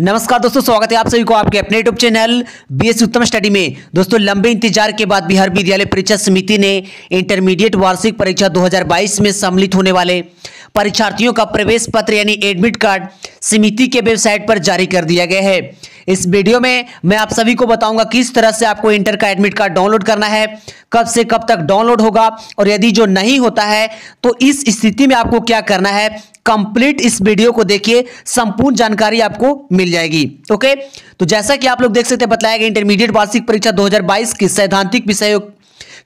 नमस्कार दोस्तों स्वागत है आप सभी को आपके अपने YouTube channel BSC Uttam study में दोस्तों लंबे इंतजार के बाद बिहार विद्यालय परीक्षा समिति ने इंटरमीडिएट वार्षिक परीक्षा 2022 में सम्मिलित होने वाले परीक्षार्थियों का प्रवेश पत्र यानी एडमिट कार्ड समिति के वेबसाइट पर जारी कर दिया गया है इस वीडियो में मैं आप सभी को बताऊंगा किस तरह से आपको इंटर का एडमिट कार्ड डाउनलोड करना है कब से कब तक डाउनलोड होगा और यदि जो नहीं होता है तो इस स्थिति में आपको क्या करना है कंप्लीट इस वीडियो को देखिए संपूर्ण जानकारी आपको मिल जाएगी ओके तो जैसा कि आप लोग देख सकते हैं बताया गया इंटरमीडिएट वार्षिक परीक्षा 2022 की सैद्धांतिक विषयों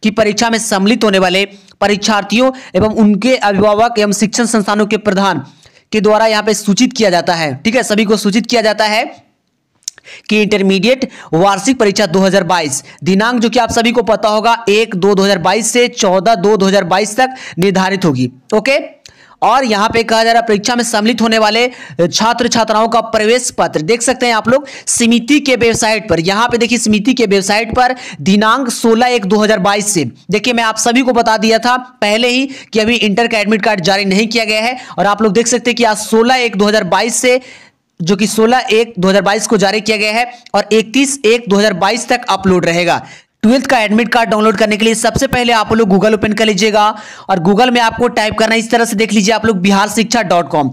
की परीक्षा में सम्मिलित होने वाले परीक्षार्थियों एवं उनके अभिभावक एवं शिक्षण संस्थानों के प्रधान के द्वारा यहाँ पे सूचित किया जाता है ठीक है सभी को सूचित किया जाता है कि इंटरमीडिएट वार्षिक परीक्षा 2022 दिनांक जो कि आप सभी को पता होगा एक दो 2022 से चौदह दो 2022 तक निर्धारित होगी ओके और यहां पे कहा जा रहा है परीक्षा में सम्मिलित होने वाले छात्र छात्राओं का प्रवेश पत्र देख सकते हैं आप लोग समिति के वेबसाइट पर यहां पे देखिए समिति के वेबसाइट पर दिनांक 16 एक 2022 से देखिए मैं आप सभी को बता दिया था पहले ही कि अभी इंटर का एडमिट कार्ड जारी नहीं किया गया है और आप लोग देख सकते हैं कि आज सोलह एक दो से जो कि 16 एक 2022 को जारी किया गया है और 31 एक 2022 तक अपलोड रहेगा ट्वेल्थ का एडमिट कार्ड डाउनलोड करने के लिए सबसे पहले आप लोग गूगल ओपन कर लीजिएगा और गूगल में आपको टाइप करना इस तरह से देख लीजिए आप लोग बिहार शिक्षा डॉट कॉम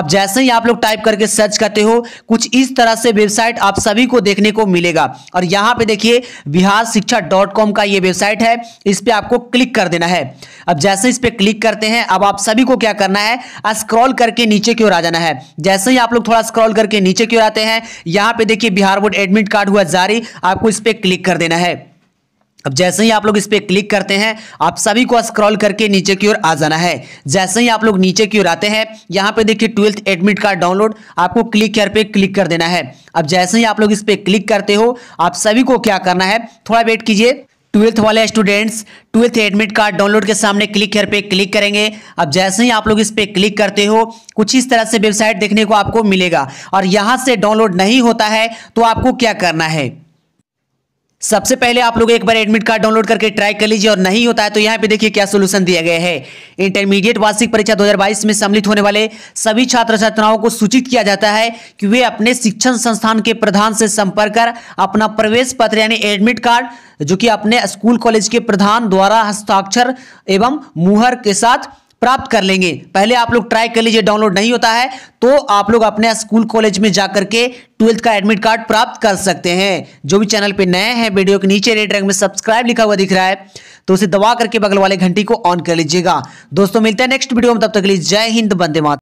अब जैसे ही आप लोग टाइप करके सर्च करते हो कुछ इस तरह से वेबसाइट आप सभी को देखने को मिलेगा और यहाँ पे देखिए बिहार शिक्षा डॉट कॉम का ये वेबसाइट है इस पर आपको क्लिक कर देना है अब जैसे इस पर क्लिक करते हैं अब आप सभी को क्या करना है स्क्रॉल करके नीचे की ओर आ जाना है जैसे ही आप लोग थोड़ा स्क्रॉल करके नीचे की ओर आते हैं यहाँ पे देखिए बिहार बोर्ड एडमिट कार्ड हुआ जारी आपको इस पर क्लिक कर देना है अब जैसे ही आप लोग इस पर क्लिक करते हैं आप सभी को स्क्रॉल करके नीचे की ओर आ जाना है जैसे ही आप लोग नीचे की ओर आते हैं यहाँ पे देखिए ट्वेल्थ एडमिट कार्ड डाउनलोड आपको क्लिक कर पे क्लिक कर देना है अब जैसे ही आप लोग इस पर क्लिक करते हो आप सभी को क्या करना है थोड़ा वेट कीजिए ट्वेल्थ वाले students twelfth admit card download के सामने क्लिक कर पे क्लिक करेंगे अब जैसे ही आप लोग इस पर क्लिक करते हो कुछ इस तरह से वेबसाइट देखने को आपको मिलेगा और यहाँ से डाउनलोड नहीं होता है तो आपको क्या करना है सबसे पहले आप लोग एक बार एडमिट कार्ड डाउनलोड करके ट्राई कर लीजिए और नहीं होता है तो यहाँ पे देखिए क्या सोल्यूशन दिया गया है इंटरमीडिएट वार्षिक परीक्षा 2022 में सम्मिलित होने वाले सभी छात्र छात्राओं को सूचित किया जाता है कि वे अपने शिक्षण संस्थान के प्रधान से संपर्क कर अपना प्रवेश पत्र यानी एडमिट कार्ड जो कि अपने स्कूल कॉलेज के प्रधान द्वारा हस्ताक्षर एवं मुहर के साथ प्राप्त कर लेंगे पहले आप लोग ट्राई कर लीजिए डाउनलोड नहीं होता है तो आप लोग अपने स्कूल कॉलेज में जाकर के ट्वेल्थ का एडमिट कार्ड प्राप्त कर सकते हैं जो भी चैनल पे नए हैं वीडियो के नीचे रेड रंग में सब्सक्राइब लिखा हुआ दिख रहा है तो उसे दबा करके बगल वाले घंटी को ऑन कर लीजिएगा दोस्तों मिलते हैं नेक्स्ट वीडियो में तब तक के लिए जय हिंद बंदे मात